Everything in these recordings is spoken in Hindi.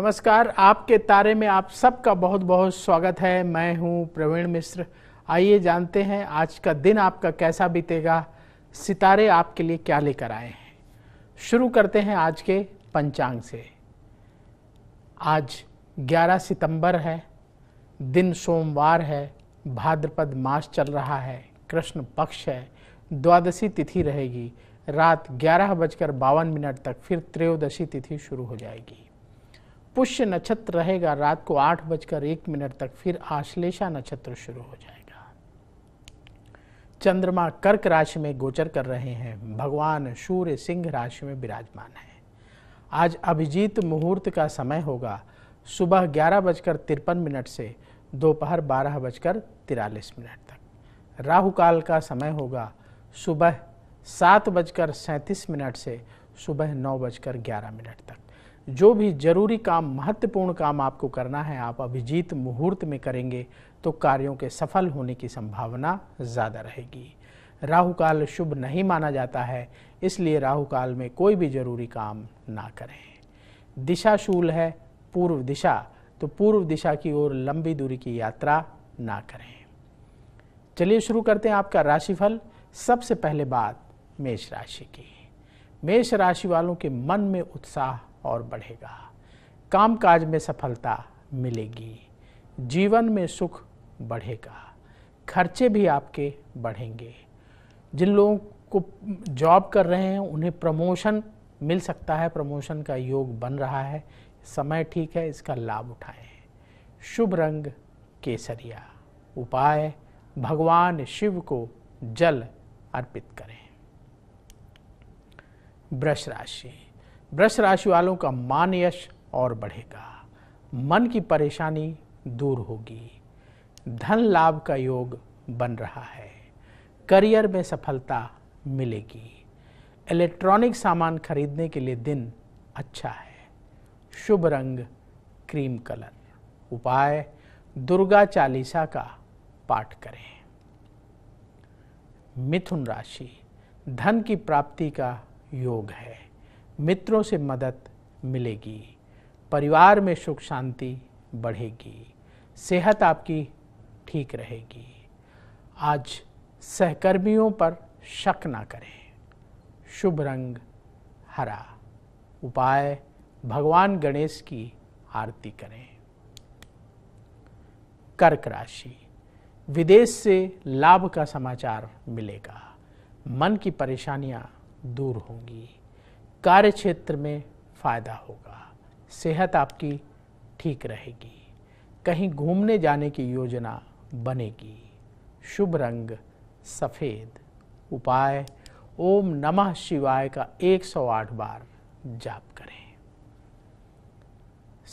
नमस्कार आपके तारे में आप सबका बहुत बहुत स्वागत है मैं हूं प्रवीण मिश्र आइए जानते हैं आज का दिन आपका कैसा बीतेगा सितारे आपके लिए क्या लेकर आए हैं शुरू करते हैं आज के पंचांग से आज 11 सितंबर है दिन सोमवार है भाद्रपद मास चल रहा है कृष्ण पक्ष है द्वादशी तिथि रहेगी रात ग्यारह बजकर बावन मिनट तक फिर त्रयोदशी तिथि शुरू हो जाएगी पुष्य नक्षत्र रहेगा रात को आठ बजकर एक मिनट तक फिर आश्लेषा नक्षत्र शुरू हो जाएगा चंद्रमा कर्क राशि में गोचर कर रहे हैं भगवान सूर्य सिंह राशि में विराजमान है आज अभिजीत मुहूर्त का समय होगा सुबह ग्यारह बजकर तिरपन मिनट से दोपहर बारह बजकर तिरालीस मिनट तक राहु काल का समय होगा सुबह सात बजकर सैंतीस मिनट से सुबह नौ बजकर ग्यारह मिनट तक जो भी जरूरी काम महत्वपूर्ण काम आपको करना है आप अभिजीत मुहूर्त में करेंगे तो कार्यों के सफल होने की संभावना ज़्यादा रहेगी राहु काल शुभ नहीं माना जाता है इसलिए राहु काल में कोई भी जरूरी काम ना करें दिशा शूल है पूर्व दिशा तो पूर्व दिशा की ओर लंबी दूरी की यात्रा ना करें चलिए शुरू करते हैं आपका राशिफल सबसे पहले बात मेष राशि की मेष राशि वालों के मन में उत्साह और बढ़ेगा कामकाज में सफलता मिलेगी जीवन में सुख बढ़ेगा खर्चे भी आपके बढ़ेंगे जिन लोगों को जॉब कर रहे हैं उन्हें प्रमोशन मिल सकता है प्रमोशन का योग बन रहा है समय ठीक है इसका लाभ उठाएं शुभ रंग केसरिया उपाय भगवान शिव को जल अर्पित करें वृष राशि वृष राशि वालों का मान यश और बढ़ेगा मन की परेशानी दूर होगी धन लाभ का योग बन रहा है करियर में सफलता मिलेगी इलेक्ट्रॉनिक सामान खरीदने के लिए दिन अच्छा है शुभ रंग क्रीम कलर उपाय दुर्गा चालीसा का पाठ करें मिथुन राशि धन की प्राप्ति का योग है मित्रों से मदद मिलेगी परिवार में सुख शांति बढ़ेगी सेहत आपकी ठीक रहेगी आज सहकर्मियों पर शक ना करें शुभ रंग हरा उपाय भगवान गणेश की आरती करें कर्क राशि विदेश से लाभ का समाचार मिलेगा मन की परेशानियां दूर होंगी कार्य क्षेत्र में फ़ायदा होगा सेहत आपकी ठीक रहेगी कहीं घूमने जाने की योजना बनेगी शुभ रंग सफ़ेद उपाय ओम नमः शिवाय का 108 बार जाप करें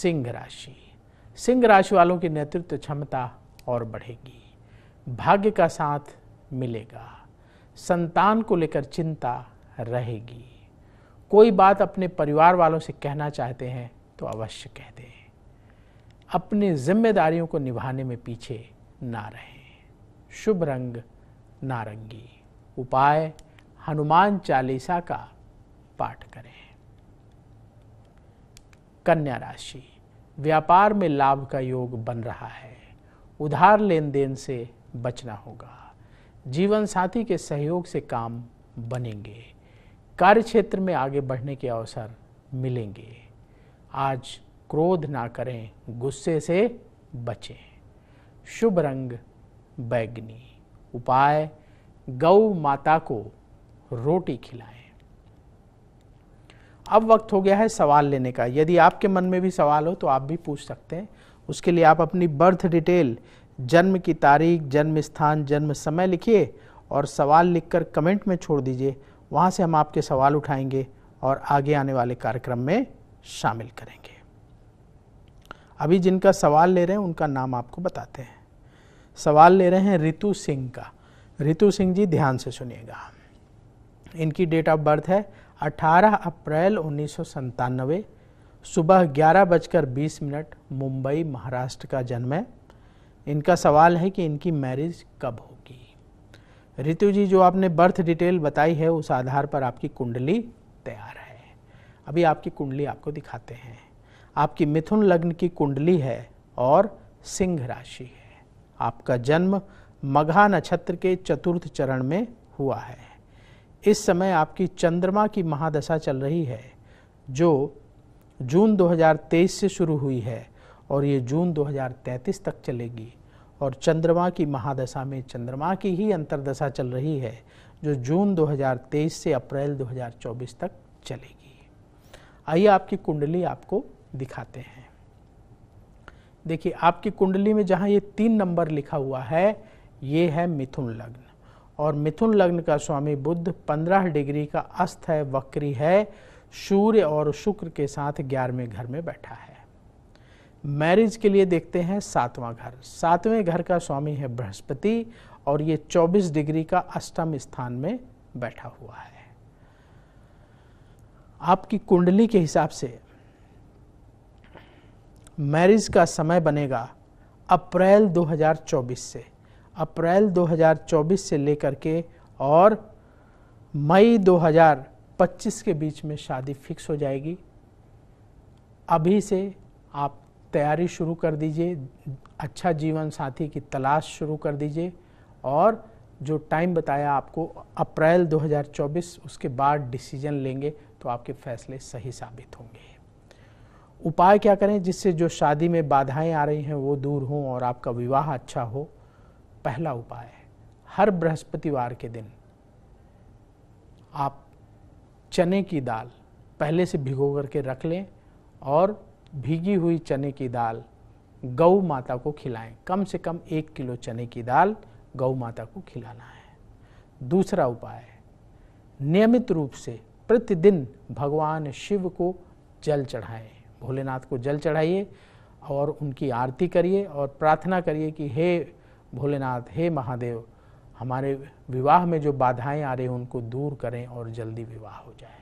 सिंह राशि सिंह राशि वालों की नेतृत्व क्षमता और बढ़ेगी भाग्य का साथ मिलेगा संतान को लेकर चिंता रहेगी कोई बात अपने परिवार वालों से कहना चाहते हैं तो अवश्य कह दें अपने जिम्मेदारियों को निभाने में पीछे ना रहें शुभ रंग नारंगी उपाय हनुमान चालीसा का पाठ करें कन्या राशि व्यापार में लाभ का योग बन रहा है उधार लेन देन से बचना होगा जीवन साथी के सहयोग से काम बनेंगे कार्य क्षेत्र में आगे बढ़ने के अवसर मिलेंगे आज क्रोध ना करें गुस्से से बचें शुभ रंग बैगनी उपाय गौ माता को रोटी खिलाएं अब वक्त हो गया है सवाल लेने का यदि आपके मन में भी सवाल हो तो आप भी पूछ सकते हैं उसके लिए आप अपनी बर्थ डिटेल जन्म की तारीख जन्म स्थान जन्म समय लिखिए और सवाल लिखकर कमेंट में छोड़ दीजिए वहाँ से हम आपके सवाल उठाएंगे और आगे आने वाले कार्यक्रम में शामिल करेंगे अभी जिनका सवाल ले रहे हैं उनका नाम आपको बताते हैं सवाल ले रहे हैं रितु सिंह का रितु सिंह जी ध्यान से सुनिएगा इनकी डेट ऑफ बर्थ है 18 अप्रैल उन्नीस सुबह ग्यारह बजकर बीस मिनट मुंबई महाराष्ट्र का जन्म है इनका सवाल है कि इनकी मैरिज कब होगी ऋतु जी जो आपने बर्थ डिटेल बताई है उस आधार पर आपकी कुंडली तैयार है अभी आपकी कुंडली आपको दिखाते हैं आपकी मिथुन लग्न की कुंडली है और सिंह राशि है आपका जन्म मघा नक्षत्र के चतुर्थ चरण में हुआ है इस समय आपकी चंद्रमा की महादशा चल रही है जो जून 2023 से शुरू हुई है और ये जून 2033 तक चलेगी और चंद्रमा की महादशा में चंद्रमा की ही अंतरदशा चल रही है जो जून 2023 से अप्रैल 2024 तक चलेगी आइए आपकी कुंडली आपको दिखाते हैं देखिए आपकी कुंडली में जहाँ ये तीन नंबर लिखा हुआ है ये है मिथुन लग्न और मिथुन लग्न का स्वामी बुद्ध 15 डिग्री का अस्त है वक्री है सूर्य और शुक्र के साथ ग्यारहवें घर में बैठा है मैरिज के लिए देखते हैं सातवां घर सातवें घर का स्वामी है बृहस्पति और ये 24 डिग्री का अष्टम स्थान में बैठा हुआ है आपकी कुंडली के हिसाब से मैरिज का समय बनेगा अप्रैल 2024 से अप्रैल 2024 से लेकर के और मई 2025 के बीच में शादी फिक्स हो जाएगी अभी से आप तैयारी शुरू कर दीजिए अच्छा जीवन साथी की तलाश शुरू कर दीजिए और जो टाइम बताया आपको अप्रैल 2024 उसके बाद डिसीजन लेंगे तो आपके फैसले सही साबित होंगे उपाय क्या करें जिससे जो शादी में बाधाएं आ रही हैं वो दूर हों और आपका विवाह अच्छा हो पहला उपाय है हर बृहस्पतिवार के दिन आप चने की दाल पहले से भिगो करके रख लें और भीगी हुई चने की दाल गौ माता को खिलाएं कम से कम एक किलो चने की दाल गौ माता को खिलाना है दूसरा उपाय नियमित रूप से प्रतिदिन भगवान शिव को जल चढ़ाएं भोलेनाथ को जल चढ़ाइए और उनकी आरती करिए और प्रार्थना करिए कि हे भोलेनाथ हे महादेव हमारे विवाह में जो बाधाएं आ रही हैं उनको दूर करें और जल्दी विवाह हो जाए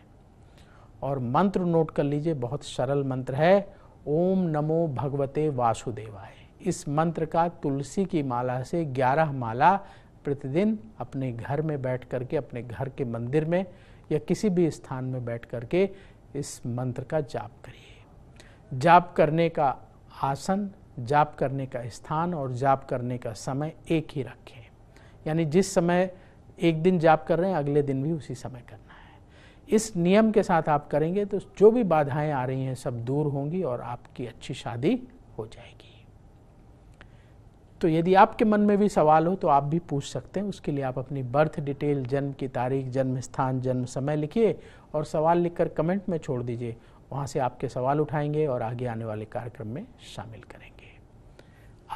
और मंत्र नोट कर लीजिए बहुत सरल मंत्र है ओम नमो भगवते वासुदेवाय इस मंत्र का तुलसी की माला से ग्यारह माला प्रतिदिन अपने घर में बैठ करके अपने घर के मंदिर में या किसी भी स्थान में बैठ करके इस मंत्र का जाप करिए जाप करने का आसन जाप करने का स्थान और जाप करने का समय एक ही रखें यानी जिस समय एक दिन जाप कर रहे हैं अगले दिन भी उसी समय करना इस नियम के साथ आप करेंगे तो जो भी बाधाएं आ रही हैं सब दूर होंगी और आपकी अच्छी शादी हो जाएगी तो यदि आपके मन में भी सवाल हो तो आप भी पूछ सकते हैं उसके लिए आप अपनी बर्थ डिटेल जन्म की तारीख जन्म स्थान जन्म समय लिखिए और सवाल लिखकर कमेंट में छोड़ दीजिए वहाँ से आपके सवाल उठाएंगे और आगे आने वाले कार्यक्रम में शामिल करेंगे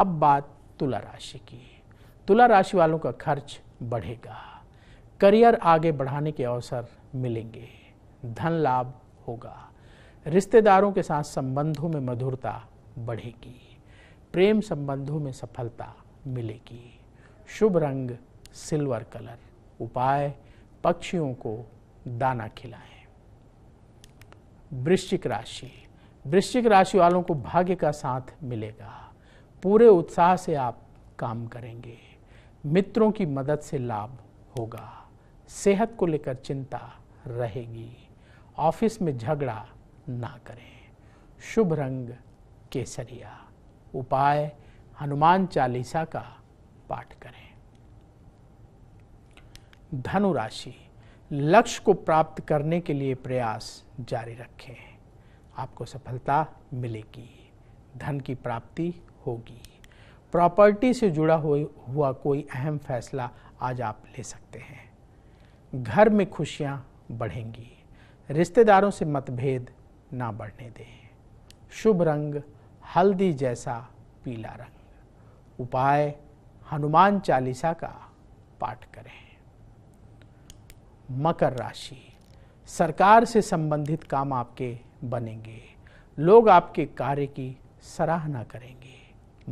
अब बात तुला राशि की तुला राशि वालों का खर्च बढ़ेगा करियर आगे बढ़ाने के अवसर मिलेंगे धन लाभ होगा रिश्तेदारों के साथ संबंधों में मधुरता बढ़ेगी प्रेम संबंधों में सफलता मिलेगी शुभ रंग सिल्वर कलर उपाय पक्षियों को दाना खिलाएं वृश्चिक राशि वृश्चिक राशि वालों को भाग्य का साथ मिलेगा पूरे उत्साह से आप काम करेंगे मित्रों की मदद से लाभ होगा सेहत को लेकर चिंता रहेगी ऑफिस में झगड़ा ना करें शुभ रंग केसरिया उपाय हनुमान चालीसा का पाठ करें धनु राशि लक्ष्य को प्राप्त करने के लिए प्रयास जारी रखें आपको सफलता मिलेगी धन की प्राप्ति होगी प्रॉपर्टी से जुड़ा हुआ कोई अहम फैसला आज आप ले सकते हैं घर में खुशियाँ बढ़ेंगी रिश्तेदारों से मतभेद ना बढ़ने दें शुभ रंग हल्दी जैसा पीला रंग उपाय हनुमान चालीसा का पाठ करें मकर राशि सरकार से संबंधित काम आपके बनेंगे लोग आपके कार्य की सराहना करेंगे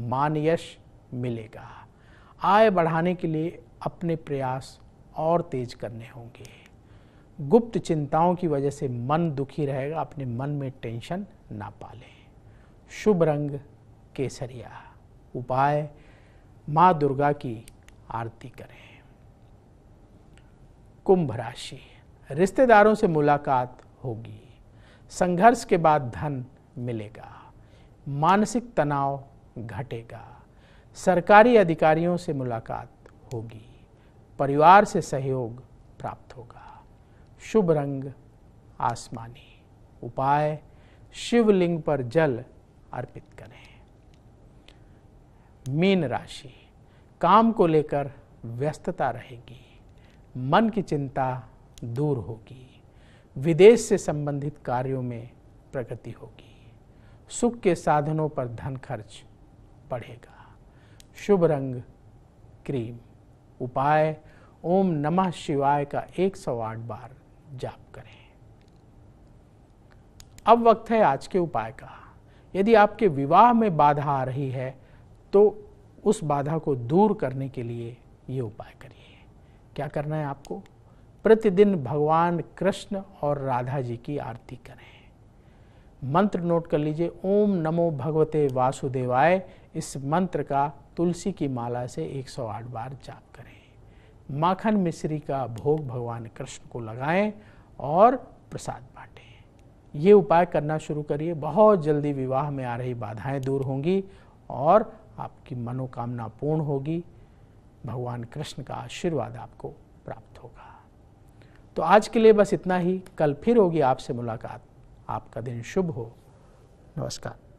मान यश मिलेगा आय बढ़ाने के लिए अपने प्रयास और तेज करने होंगे गुप्त चिंताओं की वजह से मन दुखी रहेगा अपने मन में टेंशन ना पालें शुभ रंग केसरिया उपाय माँ दुर्गा की आरती करें कुंभ राशि रिश्तेदारों से मुलाकात होगी संघर्ष के बाद धन मिलेगा मानसिक तनाव घटेगा सरकारी अधिकारियों से मुलाकात होगी परिवार से सहयोग प्राप्त होगा शुभ रंग आसमानी उपाय शिवलिंग पर जल अर्पित करें मीन राशि काम को लेकर व्यस्तता रहेगी मन की चिंता दूर होगी विदेश से संबंधित कार्यों में प्रगति होगी सुख के साधनों पर धन खर्च बढ़ेगा शुभ रंग क्रीम उपाय ओम नमः शिवाय का 108 बार जाप करें अब वक्त है आज के उपाय का यदि आपके विवाह में बाधा आ रही है तो उस बाधा को दूर करने के लिए ये उपाय करिए क्या करना है आपको प्रतिदिन भगवान कृष्ण और राधा जी की आरती करें मंत्र नोट कर लीजिए ओम नमो भगवते वासुदेवाय इस मंत्र का तुलसी की माला से 108 बार जाप करें माखन मिश्री का भोग भगवान कृष्ण को लगाएं और प्रसाद बांटें ये उपाय करना शुरू करिए बहुत जल्दी विवाह में आ रही बाधाएं दूर होंगी और आपकी मनोकामना पूर्ण होगी भगवान कृष्ण का आशीर्वाद आपको प्राप्त होगा तो आज के लिए बस इतना ही कल फिर होगी आपसे मुलाकात आपका दिन शुभ हो नमस्कार